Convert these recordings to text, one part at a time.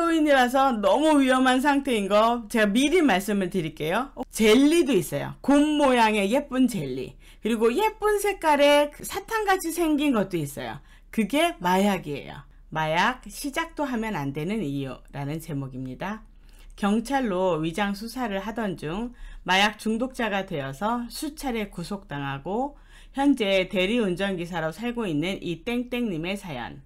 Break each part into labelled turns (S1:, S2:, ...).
S1: 할로윈이라서 너무 위험한 상태인 거 제가 미리 말씀을 드릴게요. 젤리도 있어요. 곰 모양의 예쁜 젤리. 그리고 예쁜 색깔의 그 사탕같이 생긴 것도 있어요. 그게 마약이에요. 마약 시작도 하면 안 되는 이유라는 제목입니다. 경찰로 위장 수사를 하던 중 마약 중독자가 되어서 수차례 구속당하고 현재 대리운전기사로 살고 있는 이 땡땡님의 사연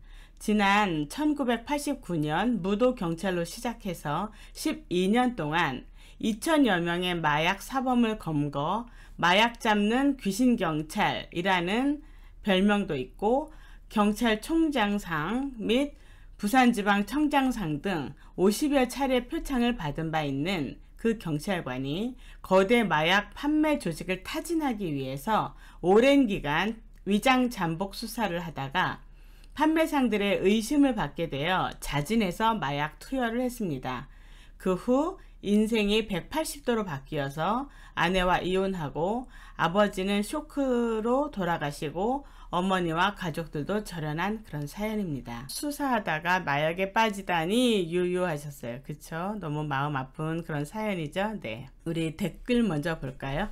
S1: 지난 1989년 무도 경찰로 시작해서 12년 동안 2천여 명의 마약 사범을 검거, 마약 잡는 귀신 경찰이라는 별명도 있고 경찰총장상 및 부산지방청장상 등 50여 차례 표창을 받은 바 있는 그 경찰관이 거대 마약 판매 조직을 타진하기 위해서 오랜 기간 위장 잠복 수사를 하다가 판매상들의 의심을 받게 되어 자진해서 마약 투여를 했습니다. 그 후 인생이 180도로 바뀌어서 아내와 이혼하고 아버지는 쇼크로 돌아가시고 어머니와 가족들도 절연한 그런 사연입니다. 수사하다가 마약에 빠지다니 유유하셨어요. 그쵸? 너무 마음 아픈 그런 사연이죠? 네. 우리 댓글 먼저 볼까요?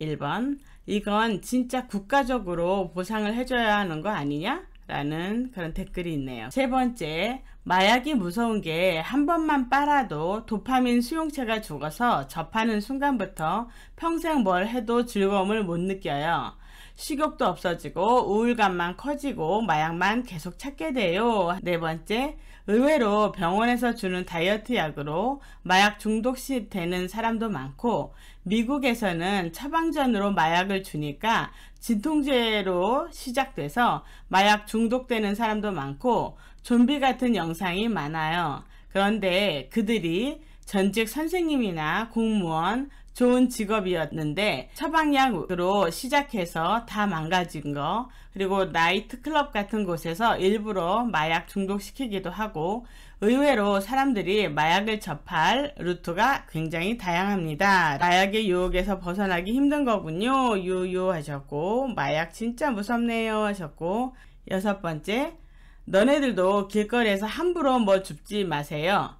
S1: 1번 이건 진짜 국가적으로 보상을 해줘야 하는 거 아니냐? 라는 그런 댓글이 있네요. 세 번째, 마약이 무서운 게 한 번만 빨아도 도파민 수용체가 죽어서 접하는 순간부터 평생 뭘 해도 즐거움을 못 느껴요. 식욕도 없어지고 우울감만 커지고 마약만 계속 찾게 돼요. 네 번째, 의외로 병원에서 주는 다이어트 약으로 마약 중독 시 되는 사람도 많고 미국에서는 처방전으로 마약을 주니까 진통제로 시작돼서 마약 중독되는 사람도 많고 좀비 같은 영상이 많아요. 그런데 그들이 전직 선생님이나 공무원, 좋은 직업이었는데 처방약으로 시작해서 다 망가진 거 그리고 나이트클럽 같은 곳에서 일부러 마약 중독시키기도 하고 의외로 사람들이 마약을 접할 루트가 굉장히 다양합니다. 마약의 유혹에서 벗어나기 힘든 거군요. 유유 하셨고 마약 진짜 무섭네요 하셨고 여섯 번째 너네들도 길거리에서 함부로 뭐 줍지 마세요.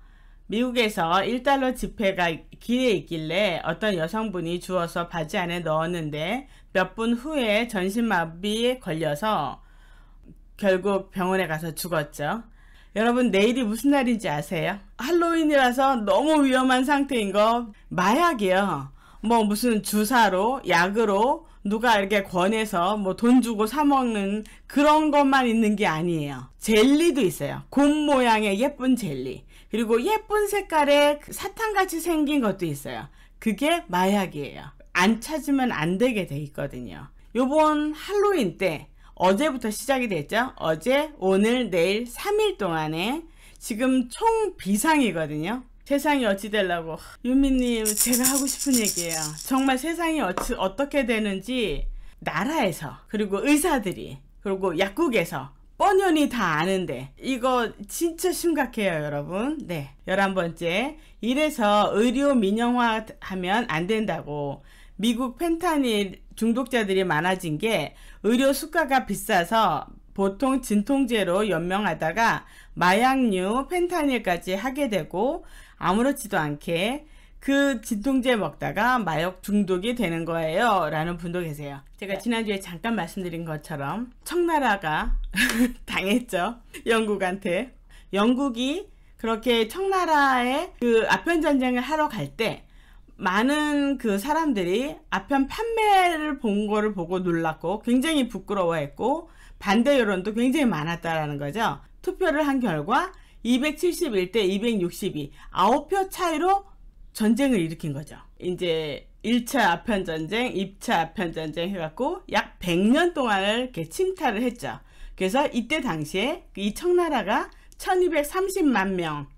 S1: 미국에서 1달러 지폐가 길에 있길래 어떤 여성분이 주워서 바지 안에 넣었는데 몇 분 후에 전신마비에 걸려서 결국 병원에 가서 죽었죠. 여러분 내일이 무슨 날인지 아세요? 할로윈이라서 너무 위험한 상태인 거 마약이요. 뭐 무슨 주사로 약으로 누가 이렇게 권해서 뭐 돈 주고 사 먹는 그런 것만 있는 게 아니에요. 젤리도 있어요. 곰 모양의 예쁜 젤리. 그리고 예쁜 색깔의 그 사탕같이 생긴 것도 있어요. 그게 마약이에요. 안 찾으면 안 되게 돼 있거든요. 요번 할로윈 때 어제부터 시작이 됐죠. 어제, 오늘, 내일 3일 동안에 지금 총 비상이거든요. 세상이 어찌 되려고 유미님 제가 하고 싶은 얘기예요. 정말 세상이 어찌, 어떻게 되는지 나라에서 그리고 의사들이 그리고 약국에서 당연이다 아는데 이거 진짜 심각해요 여러분 네1 1 번째 이래서 의료 민영화 하면 안 된다고 미국 펜타닐 중독자들이 많아진 게 의료 수가가 비싸서 보통 진통제로 연명하다가 마약류 펜타닐까지 하게 되고 아무렇지도 않게 그 진통제 먹다가 마약 중독이 되는 거예요 라는 분도 계세요 제가 네. 지난주에 잠깐 말씀드린 것처럼 청나라가 당했죠 영국한테 영국이 그렇게 청나라의 그 아편 전쟁을 하러 갈 때 많은 그 사람들이 아편 판매를 본 거를 보고 놀랐고 굉장히 부끄러워했고 반대 여론도 굉장히 많았다라는 거죠 투표를 한 결과 271대 262 9표 차이로 전쟁을 일으킨 거죠. 이제 1차 아편 전쟁, 2차 아편 전쟁 해갖고 약 100년 동안을 이렇게 침탈을 했죠. 그래서 이때 당시에 그 이 청나라가 1230만 명,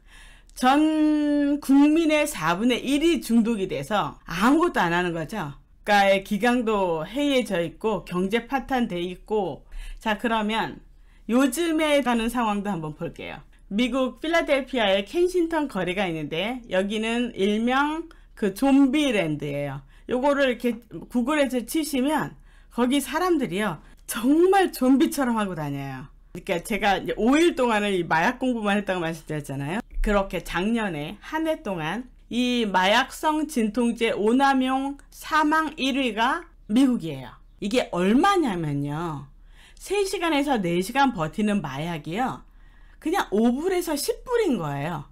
S1: 전 국민의 4분의 1이 중독이 돼서 아무것도 안 하는 거죠. 국가의 그러니까 기강도 해이해져 있고 경제 파탄돼 있고 자 그러면 요즘에 가는 상황도 한번 볼게요. 미국 필라델피아의 켄싱턴 거리가 있는데 여기는 일명 그 좀비랜드예요. 요거를 이렇게 구글에서 치시면 거기 사람들이요 정말 좀비처럼 하고 다녀요. 그러니까 제가 5일 동안을 이 마약 공부만 했다고 말씀드렸잖아요. 그렇게 작년에 한 해 동안 이 마약성 진통제 오남용 사망 1위가 미국이에요. 이게 얼마냐면요. 3시간에서 4시간 버티는 마약이요. 그냥 5불에서 10불인 거예요.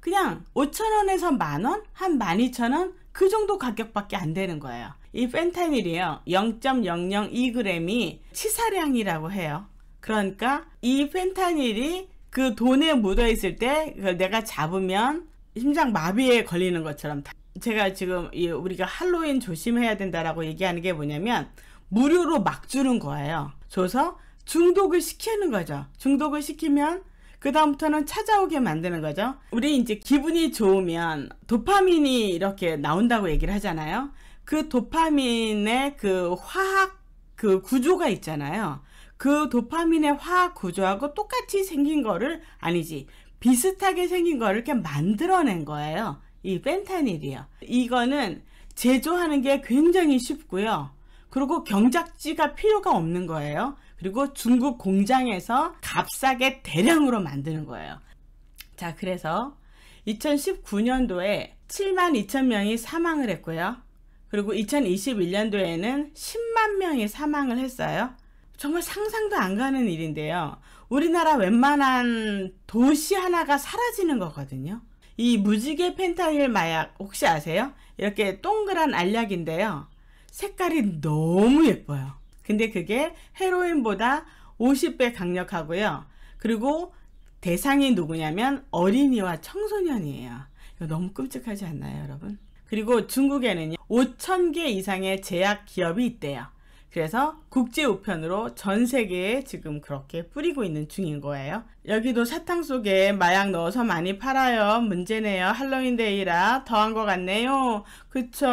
S1: 그냥 5천원에서 만원? 한 12,000원? 그 정도 가격밖에 안 되는 거예요. 이 펜타닐이요. 0.002g이 치사량이라고 해요. 그러니까 이 펜타닐이 그 돈에 묻어 있을 때 내가 잡으면 심장 마비에 걸리는 것처럼 제가 지금 우리가 할로윈 조심해야 된다라고 얘기하는 게 뭐냐면 무료로 막 주는 거예요. 줘서 중독을 시키는 거죠. 중독을 시키면 그 다음부터는 찾아오게 만드는 거죠. 우리 이제 기분이 좋으면 도파민이 이렇게 나온다고 얘기를 하잖아요. 그 도파민의 그 화학 그 구조가 있잖아요. 그 도파민의 화학 구조하고 똑같이 생긴 거를 아니지 비슷하게 생긴 거를 이렇게 만들어낸 거예요. 이 펜타닐이요. 이거는 제조하는 게 굉장히 쉽고요. 그리고 경작지가 필요가 없는 거예요. 그리고 중국 공장에서 값싸게 대량으로 만드는 거예요. 자, 그래서 2019년도에 7만 2천 명이 사망을 했고요. 그리고 2021년도에는 10만 명이 사망을 했어요. 정말 상상도 안 가는 일인데요. 우리나라 웬만한 도시 하나가 사라지는 거거든요. 이 무지개 펜타일 마약 혹시 아세요? 이렇게 동그란 알약인데요. 색깔이 너무 예뻐요. 근데 그게 헤로인보다 50배 강력하고요. 그리고 대상이 누구냐면 어린이와 청소년이에요. 이거 너무 끔찍하지 않나요, 여러분? 그리고 중국에는요. 5,000개 이상의 제약 기업이 있대요. 그래서 국제 우편으로 전 세계에 지금 그렇게 뿌리고 있는 중인 거예요. 여기도 사탕 속에 마약 넣어서 많이 팔아요. 문제네요. 할로윈데이라 더한 것 같네요. 그쵸.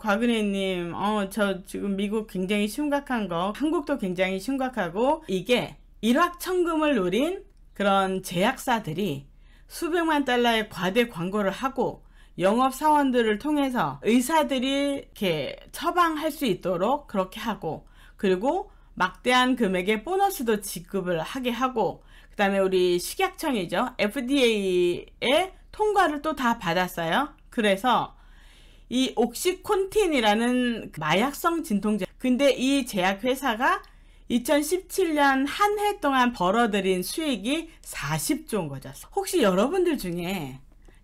S1: 과근혜님, 어, 저 지금 미국 굉장히 심각한 거, 한국도 굉장히 심각하고, 이게 일확천금을 노린 그런 제약사들이 수백만 달러의 과대 광고를 하고 영업 사원들을 통해서 의사들이 이렇게 처방할 수 있도록 그렇게 하고 그리고 막대한 금액의 보너스도 지급을 하게 하고 그 다음에 우리 식약청이죠. FDA의 통과를 또 다 받았어요. 그래서 이 옥시콘틴이라는 그 마약성 진통제 근데 이 제약회사가 2017년 한 해 동안 벌어들인 수익이 40조인 거죠. 혹시 여러분들 중에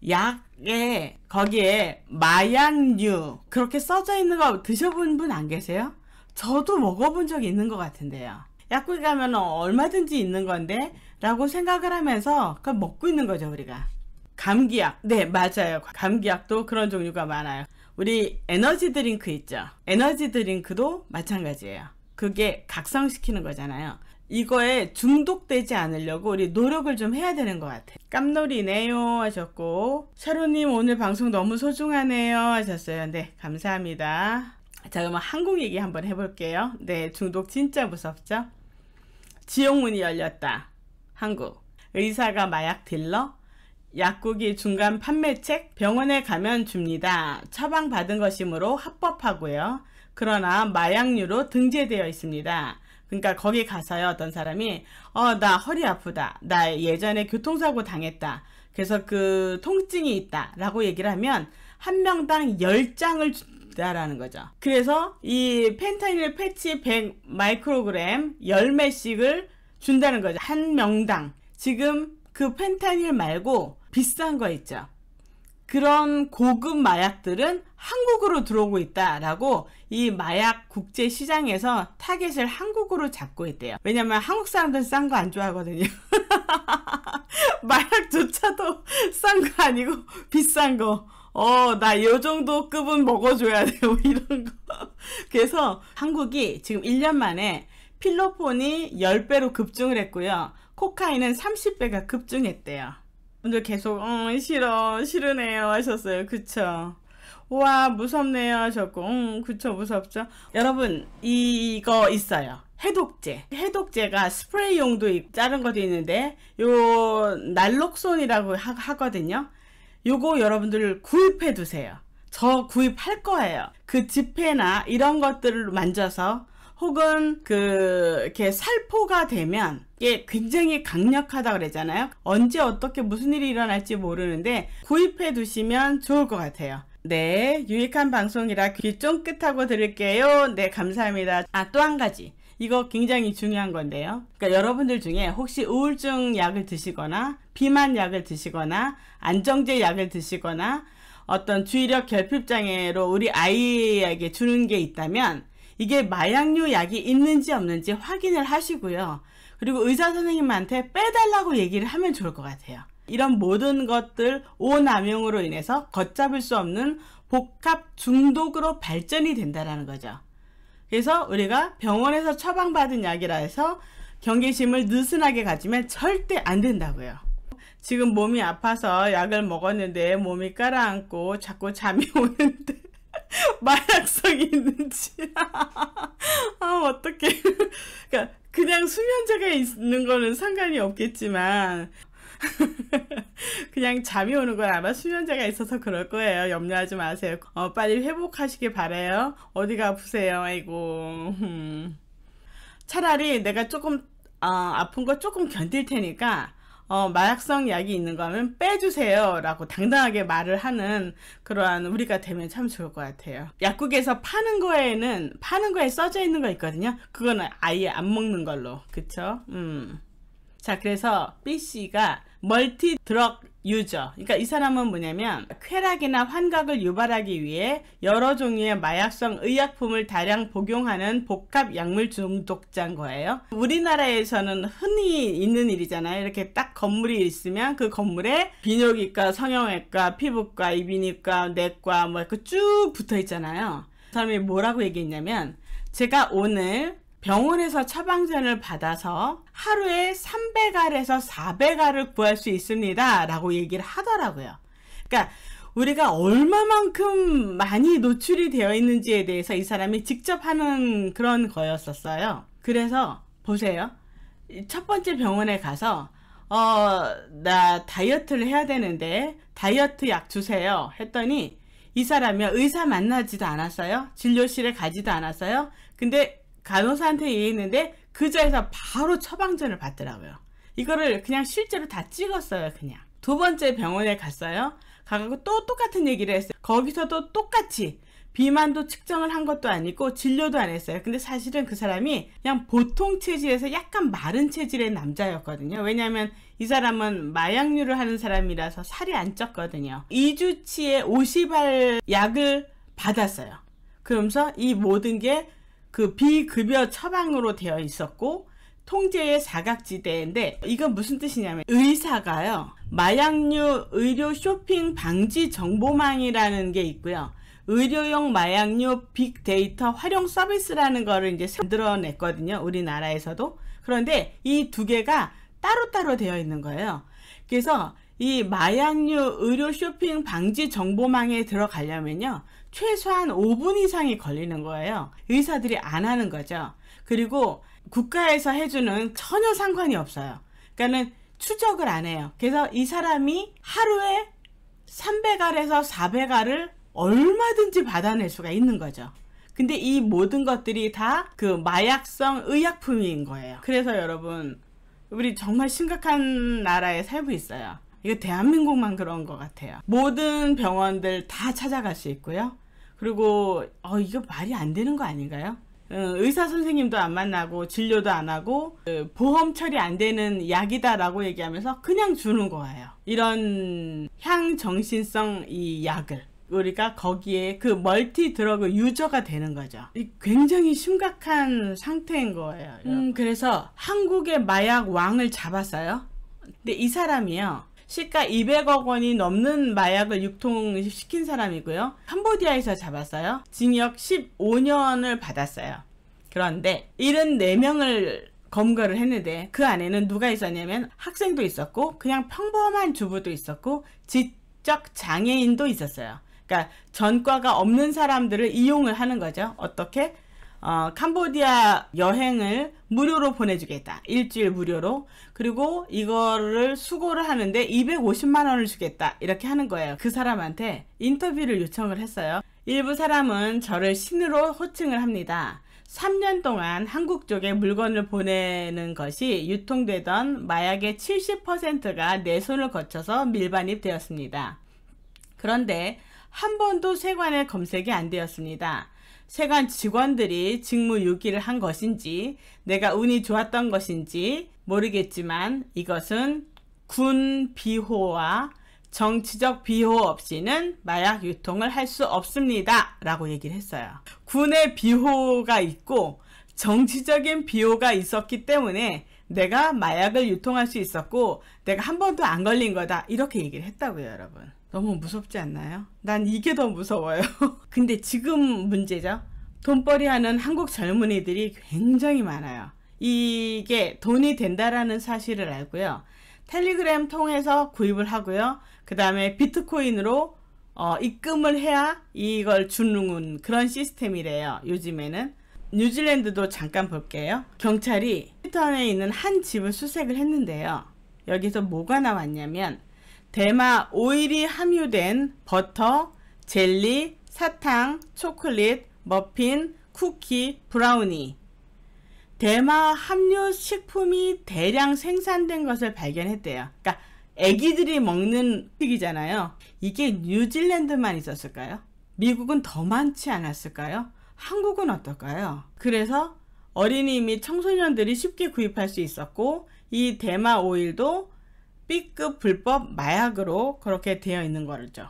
S1: 약에 거기에 마약류 그렇게 써져 있는 거 드셔본 분 안 계세요? 저도 먹어본 적이 있는 것 같은데요. 약국 에 가면 얼마든지 있는 건데 라고 생각을 하면서 그 먹고 있는 거죠 우리가. 감기약 네 맞아요 감기약도 그런 종류가 많아요 우리 에너지 드링크 있죠 에너지 드링크도 마찬가지예요 그게 각성시키는 거잖아요 이거에 중독되지 않으려고 우리 노력을 좀 해야 되는 것 같아요. 깜놀이네요 하셨고 샤로님 오늘 방송 너무 소중하네요 하셨어요. 네 감사합니다. 자 그럼 한국 얘기 한번 해볼게요. 네 중독 진짜 무섭죠? 지옥문이 열렸다. 한국 의사가 마약 딜러 약국이 중간 판매책 병원에 가면 줍니다. 처방받은 것이므로 합법하고요. 그러나 마약류로 등재되어 있습니다. 그러니까 거기 가서요 어떤 사람이 어 나 허리 아프다 나 예전에 교통사고 당했다 그래서 그 통증이 있다 라고 얘기를 하면 한 명당 10장을 준다라는 거죠 그래서 이 펜타닐 패치 100 마이크로그램 10매씩을 준다는 거죠 한 명당 지금 그 펜타닐 말고 비싼 거 있죠 그런 고급 마약들은 한국으로 들어오고 있다라고 이 마약 국제 시장에서 타겟을 한국으로 잡고 있대요. 왜냐면 한국 사람들은 싼 거 안 좋아하거든요. 마약조차도 싼 거 아니고 비싼 거. 어, 나 요 정도 급은 먹어줘야 돼요. 뭐 이런 거. 그래서 한국이 지금 1년 만에 필로폰이 10배로 급증을 했고요. 코카인은 30배가 급증했대요. 분들 계속 어 싫어 싫으네요 하셨어요 그쵸 와 무섭네요 하셨고 응 그쵸 무섭죠 여러분 이거 있어요 해독제 해독제가 스프레이용도 있고 자른 것도 있는데 요 날록손이라고 하, 거든요 요거 여러분들 구입해 두세요 저 구입할 거예요 그 지폐나 이런 것들을 만져서 혹은 그 이렇게 살포가 되면 이게 예, 굉장히 강력하다 그랬잖아요 언제 어떻게 무슨 일이 일어날지 모르는데 구입해 두시면 좋을 것 같아요. 네, 유익한 방송이라 귀 쫑긋하고 들을게요. 네, 감사합니다. 아, 또 한 가지. 이거 굉장히 중요한 건데요. 그러니까 여러분들 중에 혹시 우울증 약을 드시거나 비만 약을 드시거나 안정제 약을 드시거나 어떤 주의력 결핍 장애로 우리 아이에게 주는 게 있다면 이게 마약류 약이 있는지 없는지 확인을 하시고요. 그리고 의사 선생님한테 빼달라고 얘기를 하면 좋을 것 같아요. 이런 모든 것들 오남용으로 인해서 걷잡을 수 없는 복합 중독으로 발전이 된다는 거죠. 그래서 우리가 병원에서 처방받은 약이라 해서 경계심을 느슨하게 가지면 절대 안 된다고요. 지금 몸이 아파서 약을 먹었는데 몸이 가라앉고 자꾸 잠이 오는데 마약성이 있는지. 아, 어떡해. 그러니까 그냥 수면제가 있는 거는 상관이 없겠지만 그냥 잠이 오는 건 아마 수면제가 있어서 그럴 거예요. 염려하지 마세요. 어, 빨리 회복하시길 바래요. 어디가 아프세요? 아이고. 차라리 내가 조금 어, 아픈 거 조금 견딜 테니까 어, 마약성 약이 있는 거 하면 빼주세요 라고 당당하게 말을 하는 그러한 우리가 되면 참 좋을 것 같아요 약국에서 파는 거에는 파는 거에 써져 있는 거 있거든요 그거는 아예 안 먹는 걸로 그쵸 음. 자 그래서 B씨가 멀티 드럭 유저 그러니까 이 사람은 뭐냐면 쾌락이나 환각을 유발하기 위해 여러 종류의 마약성 의약품을 다량 복용하는 복합 약물 중독자인 거예요 우리나라에서는 흔히 있는 일이잖아요 이렇게 딱 건물이 있으면 그 건물에 비뇨기과 성형외과 피부과 이비인후과 내과 뭐 이렇게 쭉 붙어 있잖아요 그 사람이 뭐라고 얘기했냐면 제가 오늘 병원에서 처방전을 받아서 하루에 300알에서 400알을 구할 수 있습니다. 라고 얘기를 하더라고요. 그러니까 우리가 얼마만큼 많이 노출이 되어 있는지에 대해서 이 사람이 직접 하는 그런 거였었어요. 그래서 보세요. 첫 번째 병원에 가서 어, 나 다이어트를 해야 되는데 다이어트 약 주세요. 했더니 이 사람이 의사 만나지도 않았어요. 진료실에 가지도 않았어요. 근데 간호사한테 얘기했는데 그 자에서 리 바로 처방전을 받더라고요. 이거를 그냥 실제로 다 찍었어요. 그냥. 두 번째 병원에 갔어요. 가고 또 똑같은 얘기를 했어요. 거기서도 똑같이 비만도 측정을 한 것도 아니고 진료도 안 했어요. 근데 사실은 그 사람이 그냥 보통 체질에서 약간 마른 체질의 남자였거든요. 왜냐하면 이 사람은 마약류를 하는 사람이라서 살이 안 쪘거든요. 2주치에 50알 약을 받았어요. 그러면서 이 모든 게그 비급여 처방으로 되어 있었고 통제의 사각지대인데 이건 무슨 뜻이냐면 의사가요 마약류 의료 쇼핑 방지 정보망이라는 게 있고요 의료용 마약류 빅데이터 활용 서비스라는 거를 이제 만들어냈거든요 우리나라에서도 그런데 이 두 개가 따로따로 되어 있는 거예요 그래서 이 마약류 의료 쇼핑 방지 정보망에 들어가려면요 최소한 5분 이상이 걸리는 거예요. 의사들이 안 하는 거죠. 그리고 국가에서 해주는 전혀 상관이 없어요. 그러니까는 추적을 안 해요. 그래서 이 사람이 하루에 300알에서 400알을 얼마든지 받아낼 수가 있는 거죠. 근데 이 모든 것들이 다 그 마약성 의약품인 거예요. 그래서 여러분 우리 정말 심각한 나라에 살고 있어요. 이거 대한민국만 그런 것 같아요. 모든 병원들 다 찾아갈 수 있고요. 그리고 어 이거 말이 안 되는 거 아닌가요? 어, 의사 선생님도 안 만나고 진료도 안 하고 그 보험 처리 안 되는 약이다라고 얘기하면서 그냥 주는 거예요. 이런 향정신성 이 약을 우리가 거기에 그 멀티 드러그 유저가 되는 거죠. 굉장히 심각한 상태인 거예요. 음, 그래서 한국의 마약 왕을 잡았어요. 근데 이 사람이요. 시가 200억 원이 넘는 마약을 유통시킨 사람이고요. 캄보디아에서 잡았어요. 징역 15년을 받았어요. 그런데 74명을 검거를 했는데 그 안에는 누가 있었냐면 학생도 있었고 그냥 평범한 주부도 있었고 지적 장애인도 있었어요. 그러니까 전과가 없는 사람들을 이용을 하는 거죠. 어떻게? 어, 캄보디아 여행을 무료로 보내주겠다. 일주일 무료로. 그리고 이거를 수고를 하는데 250만 원을 주겠다. 이렇게 하는 거예요. 그 사람한테 인터뷰를 요청을 했어요. 일부 사람은 저를 신으로 호칭을 합니다. 3년 동안 한국 쪽에 물건을 보내는 것이 유통되던 마약의 70%가 내 손을 거쳐서 밀반입 되었습니다. 그런데 한 번도 세관의 검색이 안 되었습니다. 세관 직원들이 직무유기를 한 것인지 내가 운이 좋았던 것인지 모르겠지만 이것은 군 비호와 정치적 비호 없이는 마약 유통을 할 수 없습니다. 라고 얘기를 했어요. 군의 비호가 있고 정치적인 비호가 있었기 때문에 내가 마약을 유통할 수 있었고 내가 한 번도 안 걸린 거다. 이렇게 얘기를 했다고요, 여러분. 너무 무섭지 않나요? 난 이게 더 무서워요. 근데 지금 문제죠. 돈벌이 하는 한국 젊은이들이 굉장히 많아요. 이게 돈이 된다라는 사실을 알고요. 텔레그램 통해서 구입을 하고요. 그 다음에 비트코인으로 어, 입금을 해야 이걸 주는 그런 시스템이래요. 요즘에는. 뉴질랜드도 잠깐 볼게요. 경찰이 피턴에 있는 한 집을 수색을 했는데요. 여기서 뭐가 나왔냐면 대마 오일이 함유된 버터, 젤리, 사탕, 초콜릿, 머핀, 쿠키, 브라우니 대마 함유 식품이 대량 생산된 것을 발견했대요. 그러니까 애기들이 먹는 음식이잖아요. 이게 뉴질랜드만 있었을까요? 미국은 더 많지 않았을까요? 한국은 어떨까요? 그래서 어린이 및 청소년들이 쉽게 구입할 수 있었고 이 대마 오일도 B급 불법 마약으로 그렇게 되어 있는 거죠.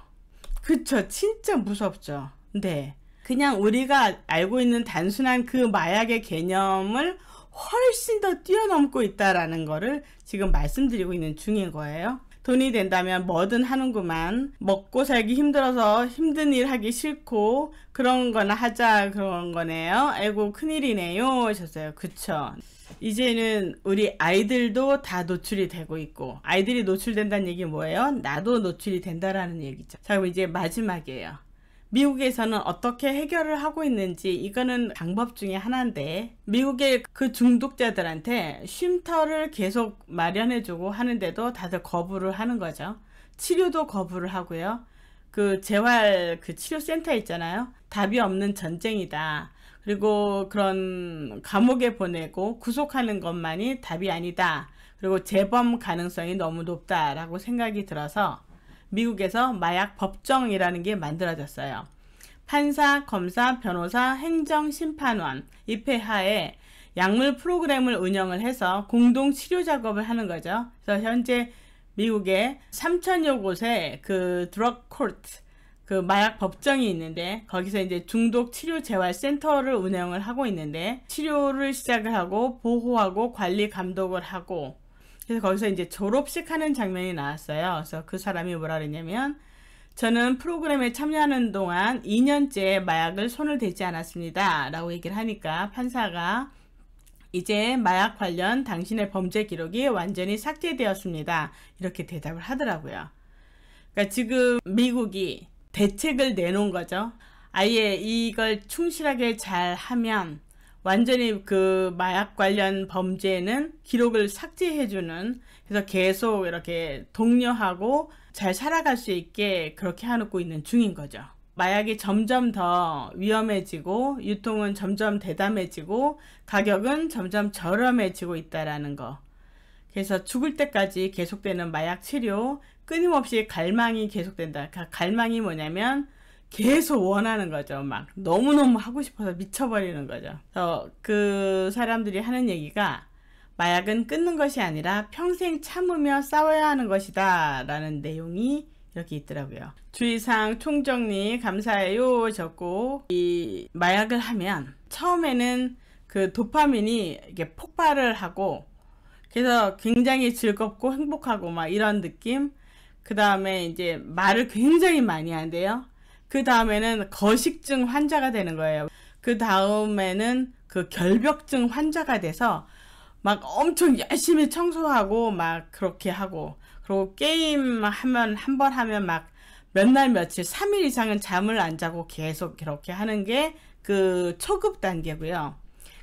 S1: 그쵸. 진짜 무섭죠. 네. 그냥 우리가 알고 있는 단순한 그 마약의 개념을 훨씬 더 뛰어넘고 있다라는 거를 지금 말씀드리고 있는 중인 거예요. 돈이 된다면 뭐든 하는구만. 먹고 살기 힘들어서 힘든 일 하기 싫고 그런 거나 하자 그런 거네요. 아이고 큰일이네요 하셨어요. 그쵸? 이제는 우리 아이들도 다 노출이 되고 있고 아이들이 노출된다는 얘기 뭐예요? 나도 노출이 된다라는 얘기죠. 자 그럼 이제 마지막이에요. 미국에서는 어떻게 해결을 하고 있는지 이거는 방법 중에 하나인데 미국의 그 중독자들한테 쉼터를 계속 마련해주고 하는데도 다들 거부를 하는 거죠. 치료도 거부를 하고요. 그 재활 그 치료센터 있잖아요. 답이 없는 전쟁이다. 그리고 그런 감옥에 보내고 구속하는 것만이 답이 아니다. 그리고 재범 가능성이 너무 높다라고 생각이 들어서 미국에서 마약 법정이라는 게 만들어졌어요. 판사, 검사, 변호사, 행정심판원 입회하에 약물 프로그램을 운영을 해서 공동 치료 작업을 하는 거죠. 그래서 현재 미국의 3천여 곳에그 드럭 코트 그 마약 법정이 있는데 거기서 이제 중독 치료 재활 센터를 운영을 하고 있는데 치료를 시작을 하고 보호하고 관리 감독을 하고 그래서 거기서 이제 졸업식 하는 장면이 나왔어요. 그래서 그 사람이 뭐라 그랬냐면 저는 프로그램에 참여하는 동안 2년째 마약을 손을 대지 않았습니다. 라고 얘기를 하니까 판사가 이제 마약 관련 당신의 범죄 기록이 완전히 삭제되었습니다. 이렇게 대답을 하더라고요. 그러니까 지금 미국이 대책을 내놓은 거죠. 아예 이걸 충실하게 잘 하면 완전히 그 마약 관련 범죄는 기록을 삭제해주는 그래서 계속 이렇게 독려하고 잘 살아갈 수 있게 그렇게 해놓고 있는 중인 거죠. 마약이 점점 더 위험해지고 유통은 점점 대담해지고 가격은 점점 저렴해지고 있다라는 거. 그래서 죽을 때까지 계속되는 마약 치료 끊임없이 갈망이 계속된다. 그러니까 갈망이 뭐냐면 계속 원하는 거죠. 막 너무너무 하고 싶어서 미쳐버리는 거죠. 그 사람들이 하는 얘기가 마약은 끊는 것이 아니라 평생 참으며 싸워야 하는 것이다 라는 내용이 이렇게 있더라고요. 주의사항 총정리 감사해요 적고 이 마약을 하면 처음에는 그 도파민이 이게 폭발을 하고 그래서 굉장히 즐겁고 행복하고 막 이런 느낌 그 다음에 이제 말을 굉장히 많이 한대요. 그 다음에는 거식증 환자가 되는 거예요. 그 다음에는 그 결벽증 환자가 돼서 막 엄청 열심히 청소하고 막 그렇게 하고 그리고 게임 하면 한번 하면 막 몇 날 며칠 3일 이상은 잠을 안 자고 계속 그렇게 하는 게 그 초급 단계고요.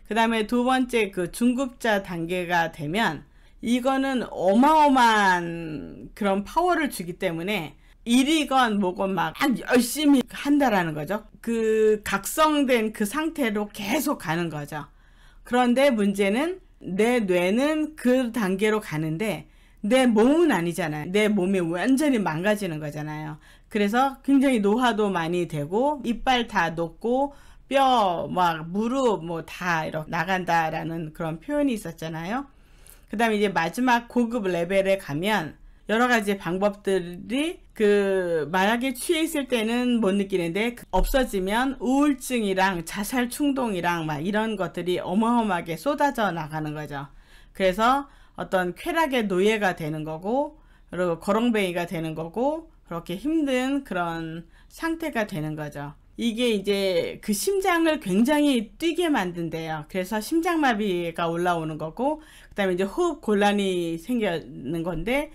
S1: 그 다음에 두 번째 그 중급자 단계가 되면 이거는 어마어마한 그런 파워를 주기 때문에 일이건 뭐건 막 열심히 한다라는 거죠. 그 각성된 그 상태로 계속 가는 거죠. 그런데 문제는 내 뇌는 그 단계로 가는데 내 몸은 아니잖아요. 내 몸이 완전히 망가지는 거잖아요. 그래서 굉장히 노화도 많이 되고 이빨 다 녹고 뼈, 막 무릎 뭐 다 이렇게 나간다라는 그런 표현이 있었잖아요. 그 다음에 이제 마지막 고급 레벨에 가면 여러 가지 방법들이 그 만약에 취해 있을 때는 못 느끼는데 그 없어지면 우울증이랑 자살 충동이랑 막 이런 것들이 어마어마하게 쏟아져 나가는 거죠. 그래서 어떤 쾌락의 노예가 되는 거고 그리고 거렁뱅이가 되는 거고 그렇게 힘든 그런 상태가 되는 거죠. 이게 이제 그 심장을 굉장히 뛰게 만든대요. 그래서 심장마비가 올라오는 거고 그 다음에 이제 호흡 곤란이 생기는 건데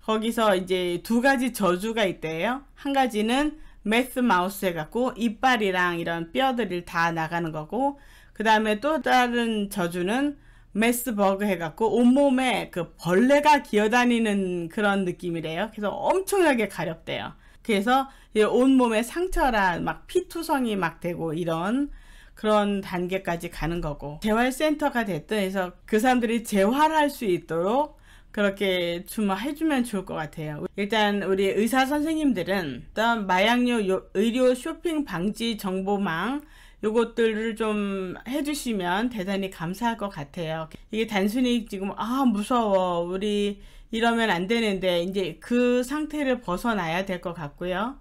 S1: 거기서 이제 두 가지 저주가 있대요. 한 가지는 메스 마우스 해갖고 이빨이랑 이런 뼈들을다 나가는 거고 그 다음에 또 다른 저주는 메스버그 해갖고 온몸에 그 벌레가 기어다니는 그런 느낌이래요. 그래서 엄청나게 가렵대요. 그래서 온몸에 상처라 막 피투성이 막 되고 이런 그런 단계까지 가는 거고 재활센터가 됐든 해서 그 사람들이 재활할 수 있도록 그렇게 좀 해주면 좋을 것 같아요. 일단 우리 의사 선생님들은 일단 마약류 의료 쇼핑 방지 정보망 요것들을 좀 해주시면 대단히 감사할 것 같아요. 이게 단순히 지금 아 무서워 우리 이러면 안 되는데 이제 그 상태를 벗어나야 될 것 같고요.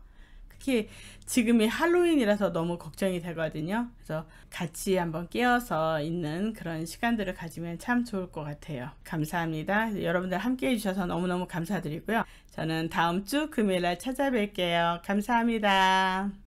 S1: 특히 지금이 할로윈이라서 너무 걱정이 되거든요. 그래서 같이 한번 깨어서 있는 그런 시간들을 가지면 참 좋을 것 같아요. 감사합니다. 여러분들 함께 해주셔서 너무너무 감사드리고요. 저는 다음 주 금요일 날 찾아뵐게요. 감사합니다.